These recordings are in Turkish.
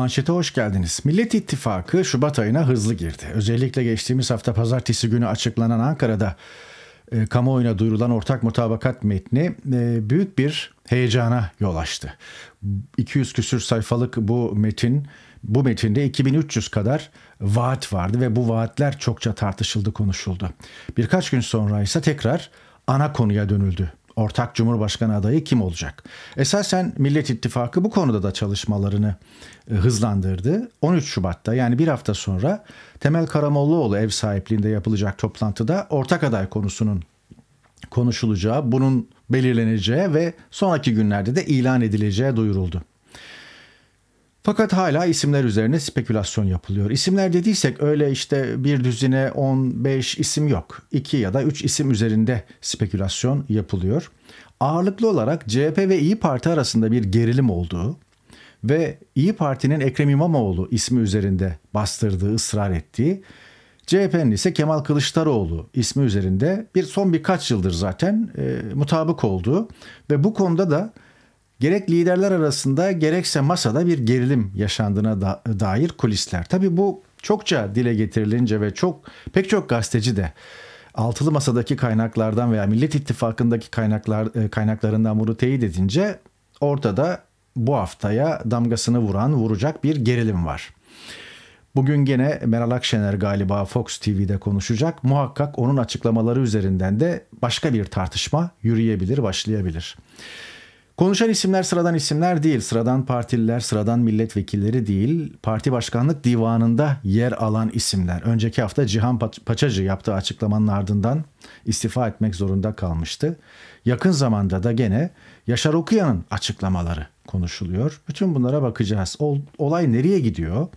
Manşete hoş geldiniz. Millet İttifakı Şubat ayına hızlı girdi. Özellikle geçtiğimiz hafta pazartesi günü açıklanan Ankara'da e, kamuoyuna duyurulan ortak mutabakat metni e, büyük bir heyecana yol açtı. 200 küsür sayfalık bu metin bu metinde 2300 kadar vaat vardı ve bu vaatler çokça tartışıldı, konuşuldu. Birkaç gün sonra ise tekrar ana konuya dönüldü ortak cumhurbaşkanı adayı kim olacak? Esasen Millet İttifakı bu konuda da çalışmalarını e, hızlandırdı. 13 Şubat'ta yani bir hafta sonra Temel Karamollaoğlu ev sahipliğinde yapılacak toplantıda ortak aday konusunun konuşulacağı, bunun belirleneceği ve sonraki günlerde de ilan edileceği duyuruldu. Fakat hala isimler üzerine spekülasyon yapılıyor. İsimler dediysek öyle işte bir düzine 15 isim yok. 2 ya da 3 isim üzerinde spekülasyon yapılıyor. Ağırlıklı olarak CHP ve İyi Parti arasında bir gerilim olduğu ve İyi Parti'nin Ekrem İmamoğlu ismi üzerinde bastırdığı, ısrar ettiği, CHP'nin ise Kemal Kılıçdaroğlu ismi üzerinde bir son birkaç yıldır zaten e, mutabık olduğu ve bu konuda da gerek liderler arasında gerekse masada bir gerilim yaşandığına da, dair kulisler. Tabi bu çokça dile getirilince ve çok pek çok gazeteci de altılı masadaki kaynaklardan veya Millet İttifakı'ndaki kaynaklar e, kaynaklarından bunu teyit edince ortada bu haftaya damgasını vuran vuracak bir gerilim var. Bugün gene Meral Akşener galiba Fox TV'de konuşacak. Muhakkak onun açıklamaları üzerinden de başka bir tartışma yürüyebilir, başlayabilir. Konuşan isimler sıradan isimler değil, sıradan partililer, sıradan milletvekilleri değil, parti başkanlık divanında yer alan isimler. Önceki hafta Cihan Paçacı yaptığı açıklamanın ardından istifa etmek zorunda kalmıştı. Yakın zamanda da gene Yaşar Okuyan'ın açıklamaları konuşuluyor. Bütün bunlara bakacağız. Olay nereye gidiyor?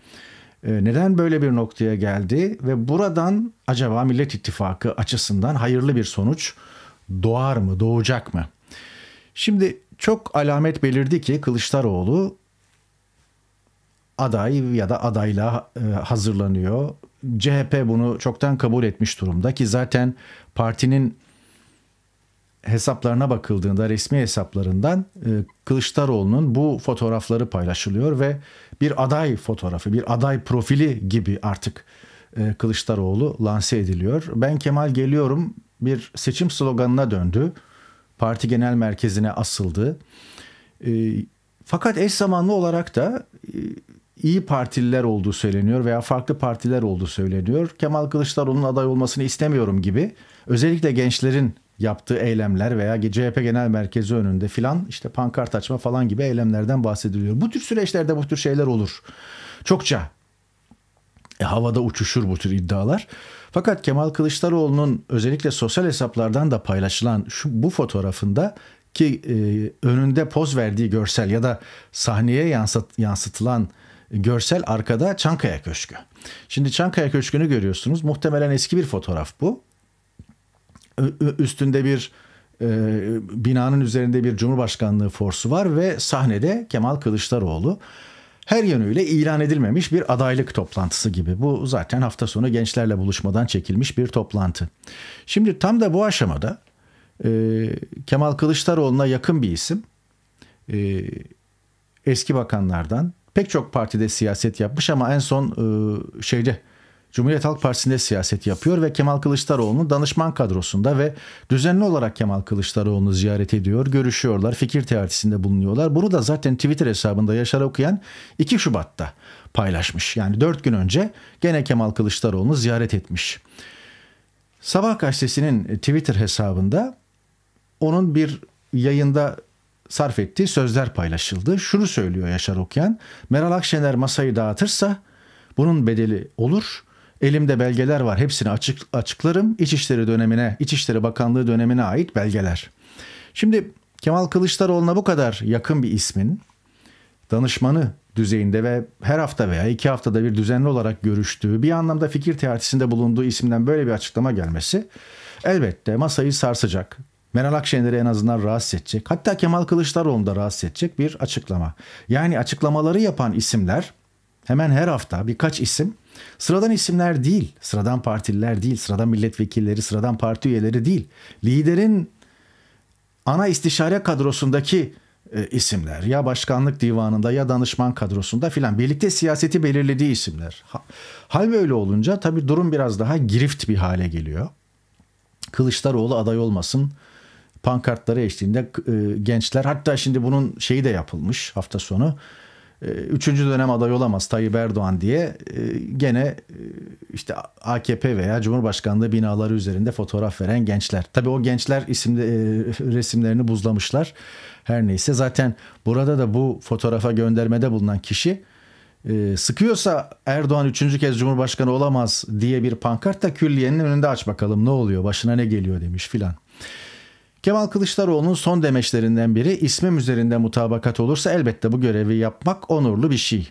Ee, neden böyle bir noktaya geldi ve buradan acaba Millet İttifakı açısından hayırlı bir sonuç doğar mı, doğacak mı? Şimdi çok alamet belirdi ki Kılıçdaroğlu aday ya da adayla e, hazırlanıyor. CHP bunu çoktan kabul etmiş durumda ki zaten partinin hesaplarına bakıldığında resmi hesaplarından e, Kılıçdaroğlu'nun bu fotoğrafları paylaşılıyor ve bir aday fotoğrafı, bir aday profili gibi artık e, Kılıçdaroğlu lanse ediliyor. Ben Kemal geliyorum bir seçim sloganına döndü parti genel merkezine asıldı. E, fakat eş zamanlı olarak da e, iyi partililer olduğu söyleniyor veya farklı partiler olduğu söyleniyor. Kemal Kılıçdaroğlu'nun aday olmasını istemiyorum gibi özellikle gençlerin yaptığı eylemler veya CHP Genel Merkezi önünde filan işte pankart açma falan gibi eylemlerden bahsediliyor. Bu tür süreçlerde bu tür şeyler olur. Çokça e, havada uçuşur bu tür iddialar. Fakat Kemal Kılıçdaroğlu'nun özellikle sosyal hesaplardan da paylaşılan şu bu fotoğrafında ki e, önünde poz verdiği görsel ya da sahneye yansıt, yansıtılan görsel arkada Çankaya Köşkü. Şimdi Çankaya Köşkü'nü görüyorsunuz. Muhtemelen eski bir fotoğraf bu. Üstünde bir e, binanın üzerinde bir Cumhurbaşkanlığı forsu var ve sahnede Kemal Kılıçdaroğlu her yönüyle ilan edilmemiş bir adaylık toplantısı gibi. Bu zaten hafta sonu gençlerle buluşmadan çekilmiş bir toplantı. Şimdi tam da bu aşamada e, Kemal Kılıçdaroğlu'na yakın bir isim e, eski bakanlardan pek çok partide siyaset yapmış ama en son e, şeyde Cumhuriyet Halk Partisi'nde siyaset yapıyor ve Kemal Kılıçdaroğlu'nun danışman kadrosunda ve düzenli olarak Kemal Kılıçdaroğlu'nu ziyaret ediyor, görüşüyorlar, fikir teatisinde bulunuyorlar. Bunu da zaten Twitter hesabında Yaşar Okuyan 2 Şubat'ta paylaşmış. Yani 4 gün önce gene Kemal Kılıçdaroğlu'nu ziyaret etmiş. Sabah gazetesinin e, Twitter hesabında onun bir yayında sarf ettiği sözler paylaşıldı. Şunu söylüyor Yaşar Okuyan. Meral Akşener masayı dağıtırsa bunun bedeli olur. Elimde belgeler var. Hepsini açık, açıklarım. İçişleri dönemine, İçişleri Bakanlığı dönemine ait belgeler. Şimdi Kemal Kılıçdaroğlu'na bu kadar yakın bir ismin danışmanı düzeyinde ve her hafta veya iki haftada bir düzenli olarak görüştüğü bir anlamda fikir teatisinde bulunduğu isimden böyle bir açıklama gelmesi elbette masayı sarsacak. Meral Akşener'i en azından rahatsız edecek. Hatta Kemal Kılıçdaroğlu'nu da rahatsız edecek bir açıklama. Yani açıklamaları yapan isimler hemen her hafta birkaç isim Sıradan isimler değil, sıradan partililer değil, sıradan milletvekilleri, sıradan parti üyeleri değil. Liderin ana istişare kadrosundaki e, isimler ya başkanlık divanında ya danışman kadrosunda filan birlikte siyaseti belirlediği isimler. Hal böyle olunca tabi durum biraz daha girift bir hale geliyor. Kılıçdaroğlu aday olmasın pankartları eşliğinde e, gençler hatta şimdi bunun şeyi de yapılmış hafta sonu ee, üçüncü dönem aday olamaz Tayyip Erdoğan diye ee, gene ee, işte AKP veya Cumhurbaşkanlığı binaları üzerinde fotoğraf veren gençler. Tabi o gençler isimli resimlerini buzlamışlar. Her neyse zaten burada da bu fotoğrafa göndermede bulunan kişi sıkıyorsa Erdoğan üçüncü kez Cumhurbaşkanı olamaz diye bir pankart da külliyenin önünde aç bakalım ne oluyor başına ne geliyor demiş filan. Kemal Kılıçdaroğlu'nun son demeçlerinden biri ismim üzerinde mutabakat olursa elbette bu görevi yapmak onurlu bir şey.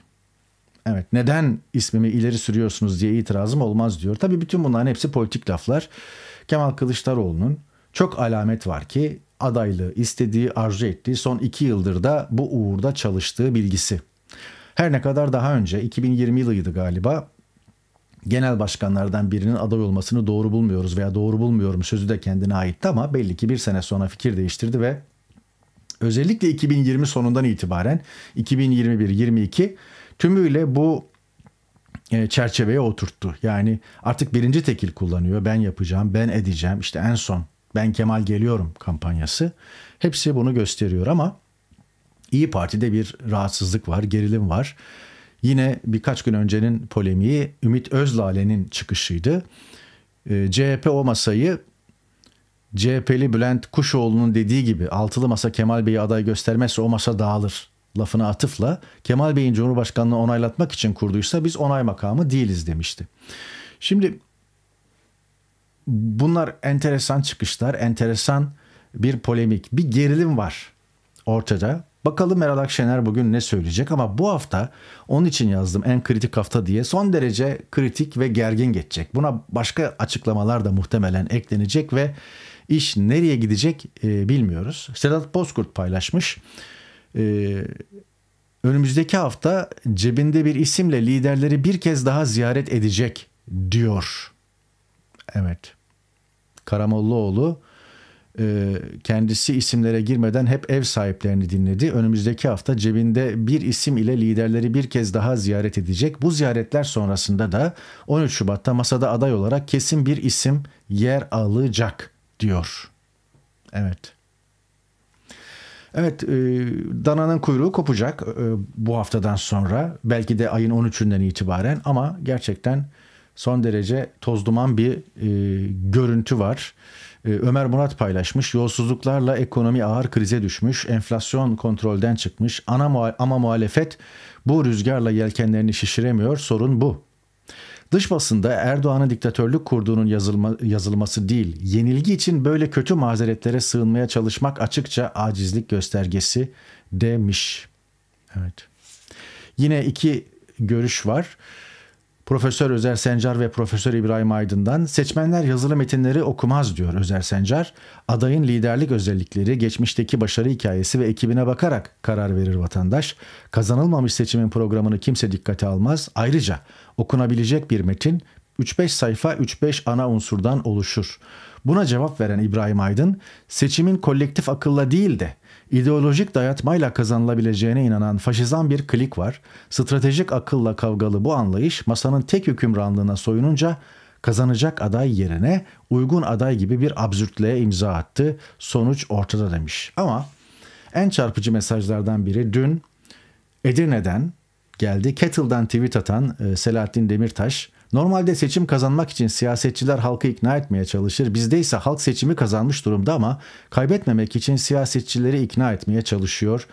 Evet neden ismimi ileri sürüyorsunuz diye itirazım olmaz diyor. Tabii bütün bunların hepsi politik laflar. Kemal Kılıçdaroğlu'nun çok alamet var ki adaylığı istediği, arzu ettiği son iki yıldır da bu uğurda çalıştığı bilgisi. Her ne kadar daha önce 2020 yılıydı galiba genel başkanlardan birinin aday olmasını doğru bulmuyoruz veya doğru bulmuyorum sözü de kendine aitti ama belli ki bir sene sonra fikir değiştirdi ve özellikle 2020 sonundan itibaren 2021-22 tümüyle bu e, çerçeveye oturttu. Yani artık birinci tekil kullanıyor. Ben yapacağım, ben edeceğim. İşte en son ben Kemal geliyorum kampanyası. Hepsi bunu gösteriyor ama İyi Parti'de bir rahatsızlık var, gerilim var. Yine birkaç gün öncenin polemiği Ümit Özlale'nin çıkışıydı. Ee, CHP o masayı CHP'li Bülent Kuşoğlu'nun dediği gibi altılı masa Kemal Bey'i aday göstermezse o masa dağılır lafına atıfla Kemal Bey'in Cumhurbaşkanlığı onaylatmak için kurduysa biz onay makamı değiliz demişti. Şimdi bunlar enteresan çıkışlar, enteresan bir polemik, bir gerilim var ortada. Bakalım Meral Akşener bugün ne söyleyecek ama bu hafta onun için yazdım en kritik hafta diye son derece kritik ve gergin geçecek. Buna başka açıklamalar da muhtemelen eklenecek ve iş nereye gidecek e, bilmiyoruz. Sedat Bozkurt paylaşmış. E, önümüzdeki hafta cebinde bir isimle liderleri bir kez daha ziyaret edecek diyor. Evet. Karamollaoğlu e, kendisi isimlere girmeden hep ev sahiplerini dinledi. Önümüzdeki hafta cebinde bir isim ile liderleri bir kez daha ziyaret edecek. Bu ziyaretler sonrasında da 13 Şubat'ta masada aday olarak kesin bir isim yer alacak diyor. Evet. Evet, e, dananın kuyruğu kopacak e, bu haftadan sonra. Belki de ayın 13'ünden itibaren ama gerçekten son derece toz duman bir görüntü var. Ee, Ömer Murat paylaşmış. Yolsuzluklarla ekonomi ağır krize düşmüş. Enflasyon kontrolden çıkmış. Ana muha ama muhalefet bu rüzgarla yelkenlerini şişiremiyor. Sorun bu. Dış basında Erdoğan'ın diktatörlük kurduğunun yazılma, yazılması değil, yenilgi için böyle kötü mazeretlere sığınmaya çalışmak açıkça acizlik göstergesi demiş. Evet. Yine iki görüş var. Profesör Özer Sencar ve Profesör İbrahim Aydın'dan seçmenler yazılı metinleri okumaz diyor Özer Sencar. Adayın liderlik özellikleri, geçmişteki başarı hikayesi ve ekibine bakarak karar verir vatandaş. Kazanılmamış seçimin programını kimse dikkate almaz. Ayrıca okunabilecek bir metin 3-5 sayfa 3-5 ana unsurdan oluşur. Buna cevap veren İbrahim Aydın, seçimin kolektif akılla değil de İdeolojik dayatmayla kazanılabileceğine inanan faşizan bir klik var. Stratejik akılla kavgalı bu anlayış masanın tek hükümranlığına soyununca kazanacak aday yerine uygun aday gibi bir absürtlüğe imza attı. Sonuç ortada demiş. Ama en çarpıcı mesajlardan biri dün Edirne'den geldi. Kettle'dan tweet atan e, Selahattin Demirtaş Normalde seçim kazanmak için siyasetçiler halkı ikna etmeye çalışır. Bizde ise halk seçimi kazanmış durumda ama kaybetmemek için siyasetçileri ikna etmeye çalışıyor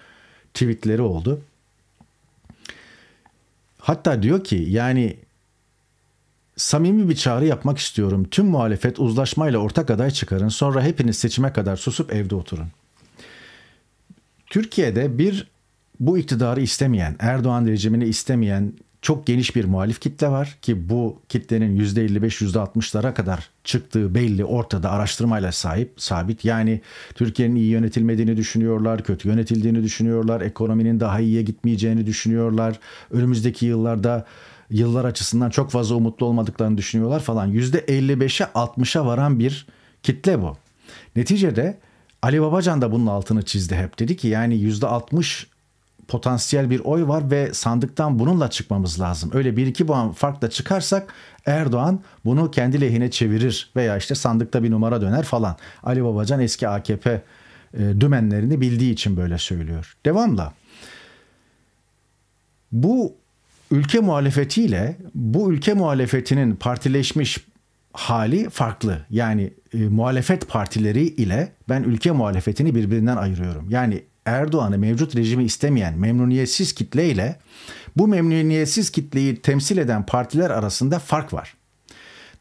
tweetleri oldu. Hatta diyor ki yani samimi bir çağrı yapmak istiyorum. Tüm muhalefet uzlaşmayla ortak aday çıkarın. Sonra hepiniz seçime kadar susup evde oturun. Türkiye'de bir bu iktidarı istemeyen, Erdoğan rejimini istemeyen, çok geniş bir muhalif kitle var ki bu kitlenin %55-%60'lara kadar çıktığı belli ortada araştırmayla sahip sabit. Yani Türkiye'nin iyi yönetilmediğini düşünüyorlar, kötü yönetildiğini düşünüyorlar, ekonominin daha iyiye gitmeyeceğini düşünüyorlar. Önümüzdeki yıllarda yıllar açısından çok fazla umutlu olmadıklarını düşünüyorlar falan. %55'e 60'a varan bir kitle bu. Neticede Ali Babacan da bunun altını çizdi hep. Dedi ki yani %60 potansiyel bir oy var ve sandıktan bununla çıkmamız lazım. Öyle bir iki puan farkla çıkarsak Erdoğan bunu kendi lehine çevirir veya işte sandıkta bir numara döner falan. Ali Babacan eski AKP e, dümenlerini bildiği için böyle söylüyor. Devamla. Bu ülke muhalefetiyle bu ülke muhalefetinin partileşmiş hali farklı. Yani e, muhalefet partileri ile ben ülke muhalefetini birbirinden ayırıyorum. Yani Erdoğan'ı mevcut rejimi istemeyen memnuniyetsiz kitle ile bu memnuniyetsiz kitleyi temsil eden partiler arasında fark var.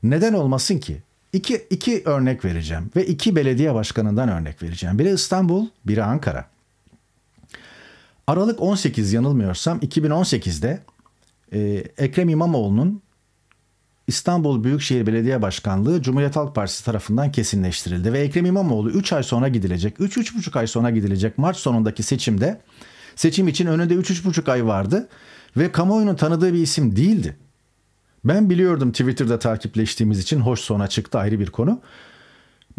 Neden olmasın ki? İki, iki örnek vereceğim ve iki belediye başkanından örnek vereceğim. Biri İstanbul, biri Ankara. Aralık 18 yanılmıyorsam 2018'de e, Ekrem İmamoğlu'nun İstanbul Büyükşehir Belediye Başkanlığı Cumhuriyet Halk Partisi tarafından kesinleştirildi ve Ekrem İmamoğlu 3 ay sonra gidilecek, 3-3,5 ay sonra gidilecek Mart sonundaki seçimde seçim için önünde 3-3,5 ay vardı ve kamuoyunun tanıdığı bir isim değildi. Ben biliyordum Twitter'da takipleştiğimiz için hoş sona çıktı ayrı bir konu.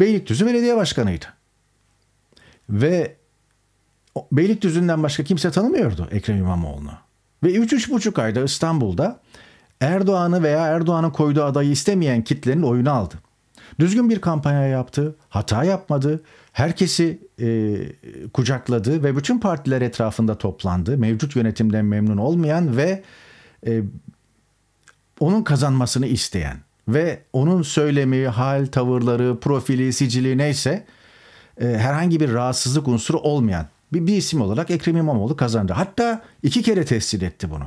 Beylikdüzü Belediye Başkanıydı. Ve Beylikdüzü'nden başka kimse tanımıyordu Ekrem İmamoğlu'nu. Ve 3-3,5 ayda İstanbul'da Erdoğan'ı veya Erdoğan'ın koyduğu adayı istemeyen kitlenin oyunu aldı. Düzgün bir kampanya yaptı, hata yapmadı, herkesi e, kucakladı ve bütün partiler etrafında toplandı. Mevcut yönetimden memnun olmayan ve e, onun kazanmasını isteyen ve onun söylemi, hal, tavırları, profili, sicili neyse e, herhangi bir rahatsızlık unsuru olmayan bir, bir isim olarak Ekrem İmamoğlu kazandı. Hatta iki kere tescil etti bunu.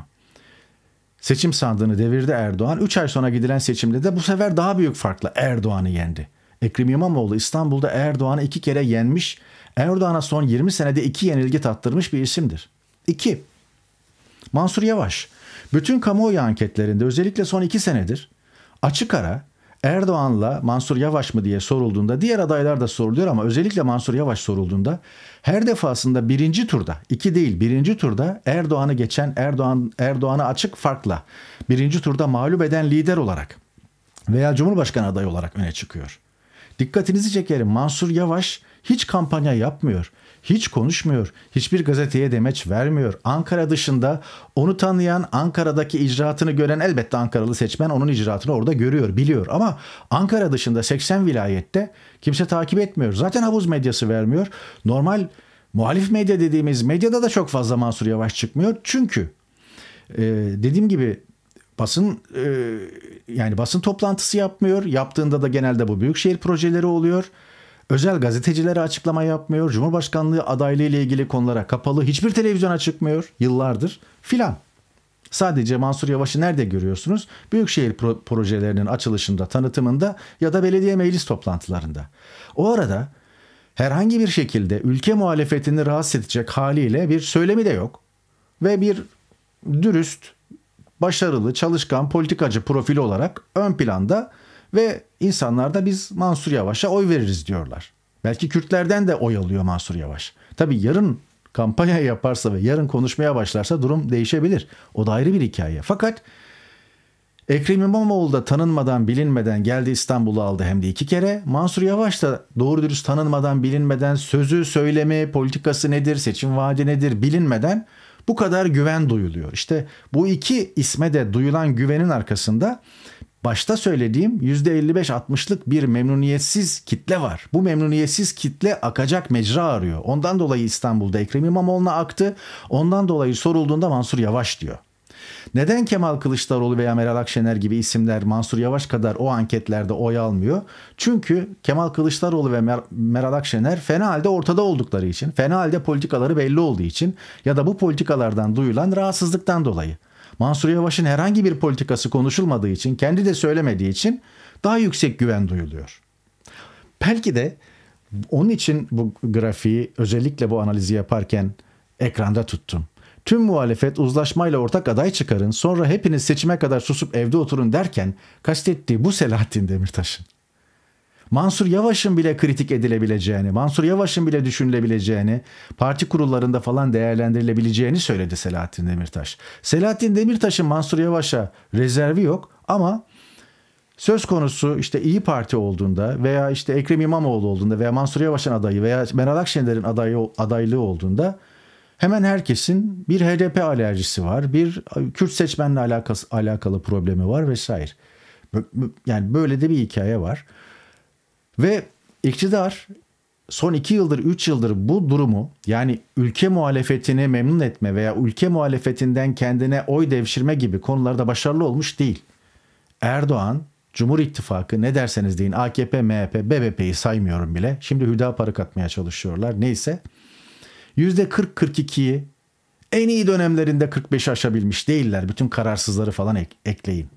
Seçim sandığını devirdi Erdoğan. 3 ay sonra gidilen seçimde de bu sefer daha büyük farkla Erdoğan'ı yendi. Ekrem İmamoğlu İstanbul'da Erdoğan'ı iki kere yenmiş, Erdoğan'a son 20 senede iki yenilgi tattırmış bir isimdir. 2. Mansur Yavaş. Bütün kamuoyu anketlerinde özellikle son iki senedir açık ara Erdoğan'la Mansur Yavaş mı diye sorulduğunda diğer adaylar da soruluyor ama özellikle Mansur Yavaş sorulduğunda her defasında birinci turda iki değil birinci turda Erdoğan'ı geçen Erdoğan Erdoğan'ı açık farkla birinci turda mağlup eden lider olarak veya Cumhurbaşkanı adayı olarak öne çıkıyor. Dikkatinizi çekerim Mansur Yavaş hiç kampanya yapmıyor. Hiç konuşmuyor. Hiçbir gazeteye demeç vermiyor. Ankara dışında onu tanıyan, Ankara'daki icraatını gören elbette Ankaralı seçmen onun icraatını orada görüyor, biliyor. Ama Ankara dışında 80 vilayette kimse takip etmiyor. Zaten havuz medyası vermiyor. Normal muhalif medya dediğimiz medyada da çok fazla Mansur Yavaş çıkmıyor. Çünkü e, dediğim gibi basın e, yani basın toplantısı yapmıyor. Yaptığında da genelde bu büyükşehir projeleri oluyor. Özel gazetecilere açıklama yapmıyor. Cumhurbaşkanlığı adaylığı ile ilgili konulara kapalı. Hiçbir televizyona çıkmıyor yıllardır filan. Sadece Mansur Yavaş'ı nerede görüyorsunuz? Büyükşehir pro- projelerinin açılışında, tanıtımında ya da belediye meclis toplantılarında. O arada herhangi bir şekilde ülke muhalefetini rahatsız edecek haliyle bir söylemi de yok. Ve bir dürüst, başarılı, çalışkan politikacı profili olarak ön planda ve insanlar da biz Mansur Yavaş'a oy veririz diyorlar. Belki Kürtlerden de oy alıyor Mansur Yavaş. Tabii yarın kampanya yaparsa ve yarın konuşmaya başlarsa durum değişebilir. O da ayrı bir hikaye. Fakat Ekrem İmamoğlu da tanınmadan bilinmeden geldi İstanbul'u aldı hem de iki kere. Mansur Yavaş da doğru dürüst tanınmadan bilinmeden sözü, söyleme politikası nedir, seçim vaadi nedir bilinmeden bu kadar güven duyuluyor. İşte bu iki isme de duyulan güvenin arkasında başta söylediğim %55-60'lık bir memnuniyetsiz kitle var. Bu memnuniyetsiz kitle akacak mecra arıyor. Ondan dolayı İstanbul'da Ekrem İmamoğlu'na aktı. Ondan dolayı sorulduğunda Mansur Yavaş diyor. Neden Kemal Kılıçdaroğlu veya Meral Akşener gibi isimler Mansur Yavaş kadar o anketlerde oy almıyor? Çünkü Kemal Kılıçdaroğlu ve Mer- Meral Akşener fena halde ortada oldukları için, fena halde politikaları belli olduğu için ya da bu politikalardan duyulan rahatsızlıktan dolayı. Mansur Yavaş'ın herhangi bir politikası konuşulmadığı için, kendi de söylemediği için daha yüksek güven duyuluyor. Belki de onun için bu grafiği özellikle bu analizi yaparken ekranda tuttum. Tüm muhalefet uzlaşmayla ortak aday çıkarın sonra hepiniz seçime kadar susup evde oturun derken kastettiği bu Selahattin Demirtaş'ın. Mansur Yavaş'ın bile kritik edilebileceğini, Mansur Yavaş'ın bile düşünülebileceğini, parti kurullarında falan değerlendirilebileceğini söyledi Selahattin Demirtaş. Selahattin Demirtaş'ın Mansur Yavaş'a rezervi yok ama söz konusu işte İyi Parti olduğunda veya işte Ekrem İmamoğlu olduğunda veya Mansur Yavaş'ın adayı veya Meral Akşener'in adayı adaylığı olduğunda hemen herkesin bir HDP alerjisi var, bir Kürt seçmenle alakası, alakalı problemi var vesaire. Yani böyle de bir hikaye var. Ve iktidar son iki yıldır üç yıldır bu durumu yani ülke muhalefetini memnun etme veya ülke muhalefetinden kendine oy devşirme gibi konularda başarılı olmuş değil. Erdoğan, Cumhur İttifakı ne derseniz deyin AKP, MHP, BBP'yi saymıyorum bile. Şimdi Hüdapar'ı katmaya çalışıyorlar neyse. %40-42'yi en iyi dönemlerinde 45'i aşabilmiş değiller. Bütün kararsızları falan ek- ekleyin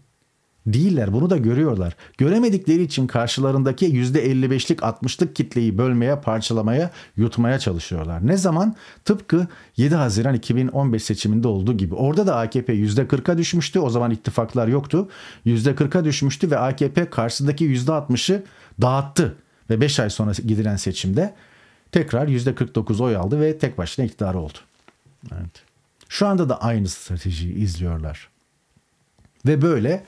değiller. Bunu da görüyorlar. Göremedikleri için karşılarındaki %55'lik 60'lık kitleyi bölmeye, parçalamaya, yutmaya çalışıyorlar. Ne zaman? Tıpkı 7 Haziran 2015 seçiminde olduğu gibi. Orada da AKP %40'a düşmüştü. O zaman ittifaklar yoktu. %40'a düşmüştü ve AKP karşısındaki %60'ı dağıttı. Ve 5 ay sonra gidilen seçimde tekrar %49 oy aldı ve tek başına iktidar oldu. Evet. Şu anda da aynı stratejiyi izliyorlar. Ve böyle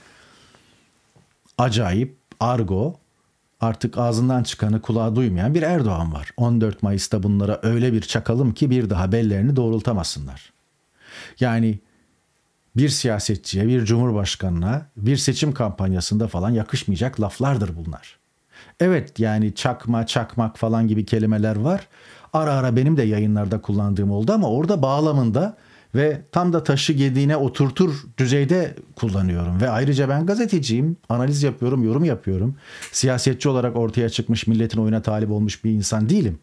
acayip, argo, artık ağzından çıkanı kulağa duymayan bir Erdoğan var. 14 Mayıs'ta bunlara öyle bir çakalım ki bir daha bellerini doğrultamasınlar. Yani bir siyasetçiye, bir cumhurbaşkanına, bir seçim kampanyasında falan yakışmayacak laflardır bunlar. Evet yani çakma, çakmak falan gibi kelimeler var. Ara ara benim de yayınlarda kullandığım oldu ama orada bağlamında ve tam da taşı gediğine oturtur düzeyde kullanıyorum. Ve ayrıca ben gazeteciyim, analiz yapıyorum, yorum yapıyorum. Siyasetçi olarak ortaya çıkmış, milletin oyuna talip olmuş bir insan değilim.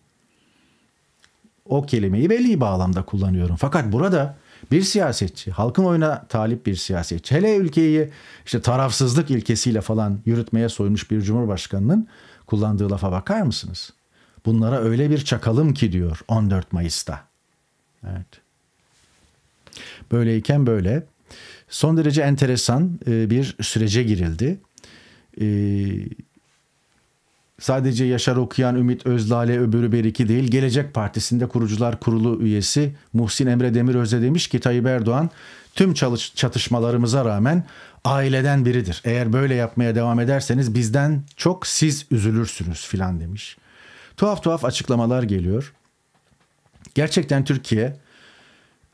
O kelimeyi belli bir bağlamda kullanıyorum. Fakat burada bir siyasetçi, halkın oyuna talip bir siyasetçi, hele ülkeyi işte tarafsızlık ilkesiyle falan yürütmeye soymuş bir cumhurbaşkanının kullandığı lafa bakar mısınız? Bunlara öyle bir çakalım ki diyor 14 Mayıs'ta. Evet böyleyken böyle. Son derece enteresan e, bir sürece girildi. E, sadece Yaşar Okuyan, Ümit Özlale, öbürü beriki değil. Gelecek Partisi'nde kurucular kurulu üyesi Muhsin Emre Demiröz'e demiş ki Tayyip Erdoğan tüm çatışmalarımıza rağmen aileden biridir. Eğer böyle yapmaya devam ederseniz bizden çok siz üzülürsünüz filan demiş. Tuhaf tuhaf açıklamalar geliyor. Gerçekten Türkiye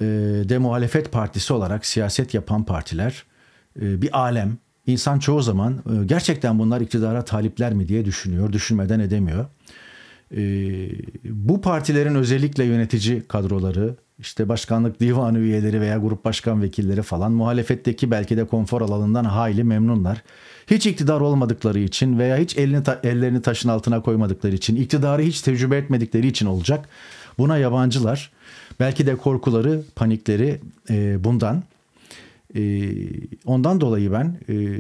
e, de muhalefet partisi olarak siyaset yapan partiler e, bir alem. İnsan çoğu zaman e, gerçekten bunlar iktidara talipler mi diye düşünüyor, düşünmeden edemiyor. Bu partilerin özellikle yönetici kadroları, işte başkanlık divanı üyeleri veya grup başkan vekilleri falan muhalefetteki belki de konfor alanından hayli memnunlar. Hiç iktidar olmadıkları için veya hiç elini ta- ellerini taşın altına koymadıkları için, iktidarı hiç tecrübe etmedikleri için olacak. Buna yabancılar. Belki de korkuları, panikleri e, bundan. E, ondan dolayı ben e,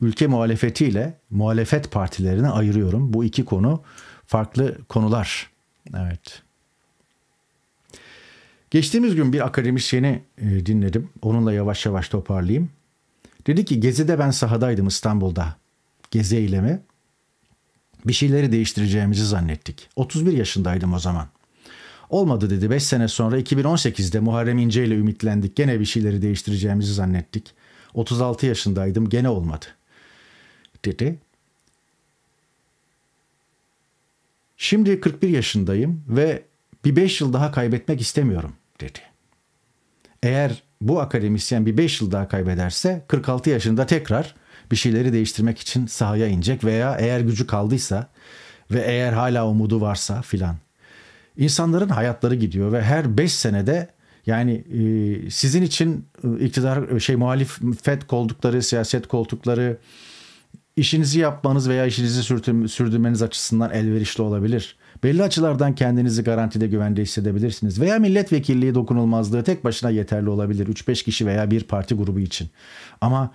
ülke muhalefetiyle muhalefet partilerine ayırıyorum. Bu iki konu farklı konular. Evet. Geçtiğimiz gün bir akademisyeni e, dinledim. Onunla yavaş yavaş toparlayayım. Dedi ki Gezi'de ben sahadaydım İstanbul'da. Gezi eylemi. Bir şeyleri değiştireceğimizi zannettik. 31 yaşındaydım o zaman. Olmadı dedi 5 sene sonra 2018'de Muharrem İnce ile ümitlendik. Gene bir şeyleri değiştireceğimizi zannettik. 36 yaşındaydım gene olmadı dedi. Şimdi 41 yaşındayım ve bir 5 yıl daha kaybetmek istemiyorum dedi. Eğer bu akademisyen bir 5 yıl daha kaybederse 46 yaşında tekrar bir şeyleri değiştirmek için sahaya inecek veya eğer gücü kaldıysa ve eğer hala umudu varsa filan insanların hayatları gidiyor ve her 5 senede yani e, sizin için e, iktidar e, şey muhalefet koltukları, siyaset koltukları işinizi yapmanız veya işinizi sürdürmeniz açısından elverişli olabilir. Belli açılardan kendinizi garantide güvende hissedebilirsiniz. Veya milletvekilliği dokunulmazlığı tek başına yeterli olabilir 3-5 kişi veya bir parti grubu için. Ama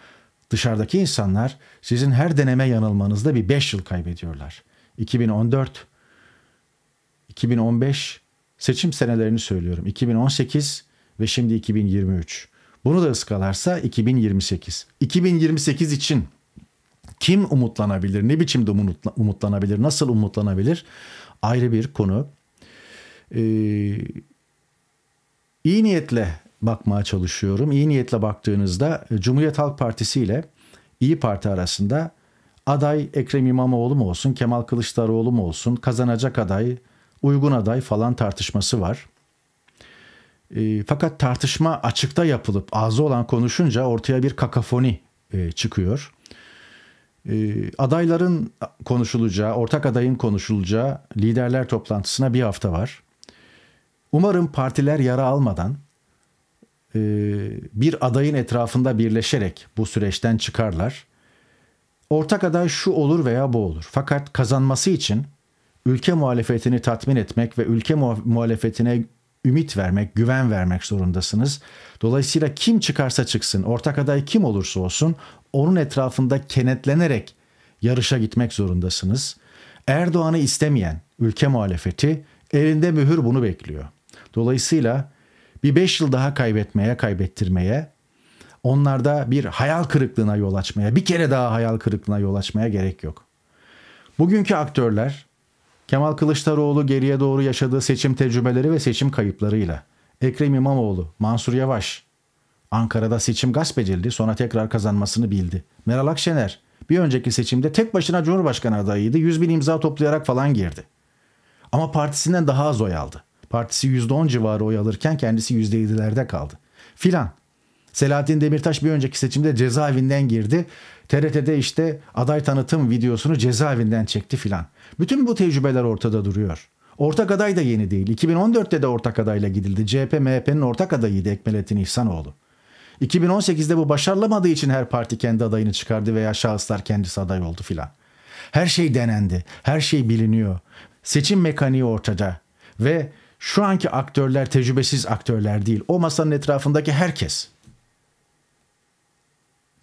dışarıdaki insanlar sizin her deneme yanılmanızda bir 5 yıl kaybediyorlar. 2014 2015 seçim senelerini söylüyorum. 2018 ve şimdi 2023. Bunu da ıskalarsa 2028. 2028 için kim umutlanabilir? Ne biçimde umutlanabilir? Nasıl umutlanabilir? Ayrı bir konu. Ee, iyi niyetle bakmaya çalışıyorum. İyi niyetle baktığınızda e, Cumhuriyet Halk Partisi ile İyi Parti arasında aday Ekrem İmamoğlu mu olsun, Kemal Kılıçdaroğlu mu olsun, kazanacak aday uygun aday falan tartışması var. E, fakat tartışma açıkta yapılıp ağzı olan konuşunca ortaya bir kakafoni e, çıkıyor. E, adayların konuşulacağı, ortak adayın konuşulacağı liderler toplantısına bir hafta var. Umarım partiler yara almadan e, bir adayın etrafında birleşerek bu süreçten çıkarlar. Ortak aday şu olur veya bu olur. Fakat kazanması için ülke muhalefetini tatmin etmek ve ülke muhalefetine ümit vermek, güven vermek zorundasınız. Dolayısıyla kim çıkarsa çıksın, ortak aday kim olursa olsun onun etrafında kenetlenerek yarışa gitmek zorundasınız. Erdoğan'ı istemeyen ülke muhalefeti elinde mühür bunu bekliyor. Dolayısıyla bir 5 yıl daha kaybetmeye, kaybettirmeye, onlarda bir hayal kırıklığına yol açmaya, bir kere daha hayal kırıklığına yol açmaya gerek yok. Bugünkü aktörler Kemal Kılıçdaroğlu geriye doğru yaşadığı seçim tecrübeleri ve seçim kayıplarıyla. Ekrem İmamoğlu, Mansur Yavaş. Ankara'da seçim gasp edildi sonra tekrar kazanmasını bildi. Meral Akşener bir önceki seçimde tek başına Cumhurbaşkanı adayıydı. 100 bin imza toplayarak falan girdi. Ama partisinden daha az oy aldı. Partisi %10 civarı oy alırken kendisi %7'lerde kaldı. Filan. Selahattin Demirtaş bir önceki seçimde cezaevinden girdi. TRT'de işte aday tanıtım videosunu cezaevinden çekti filan. Bütün bu tecrübeler ortada duruyor. Ortak aday da yeni değil. 2014'te de ortak adayla gidildi. CHP MHP'nin ortak adayıydı Ekmelettin İhsanoğlu. 2018'de bu başarılamadığı için her parti kendi adayını çıkardı veya şahıslar kendisi aday oldu filan. Her şey denendi. Her şey biliniyor. Seçim mekaniği ortada. Ve şu anki aktörler tecrübesiz aktörler değil. O masanın etrafındaki herkes.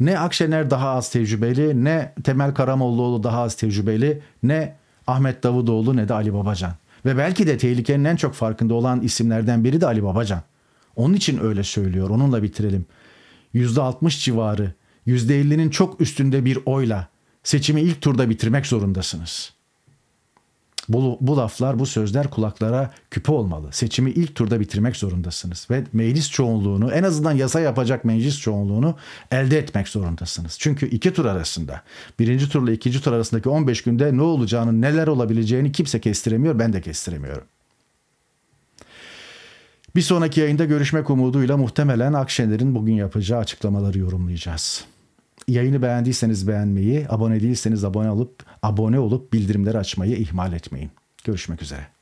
Ne Akşener daha az tecrübeli, ne Temel Karamollaoğlu daha az tecrübeli, ne Ahmet Davutoğlu ne de Ali Babacan. Ve belki de tehlikenin en çok farkında olan isimlerden biri de Ali Babacan. Onun için öyle söylüyor. Onunla bitirelim. %60 civarı, %50'nin çok üstünde bir oyla seçimi ilk turda bitirmek zorundasınız.'' Bu, bu laflar, bu sözler kulaklara küpe olmalı. Seçimi ilk turda bitirmek zorundasınız ve meclis çoğunluğunu en azından yasa yapacak meclis çoğunluğunu elde etmek zorundasınız. Çünkü iki tur arasında, birinci turla ikinci tur arasındaki 15 günde ne olacağını, neler olabileceğini kimse kestiremiyor, ben de kestiremiyorum. Bir sonraki yayında görüşmek umuduyla muhtemelen Akşener'in bugün yapacağı açıklamaları yorumlayacağız. Yayını beğendiyseniz beğenmeyi, abone değilseniz abone olup abone olup bildirimleri açmayı ihmal etmeyin. Görüşmek üzere.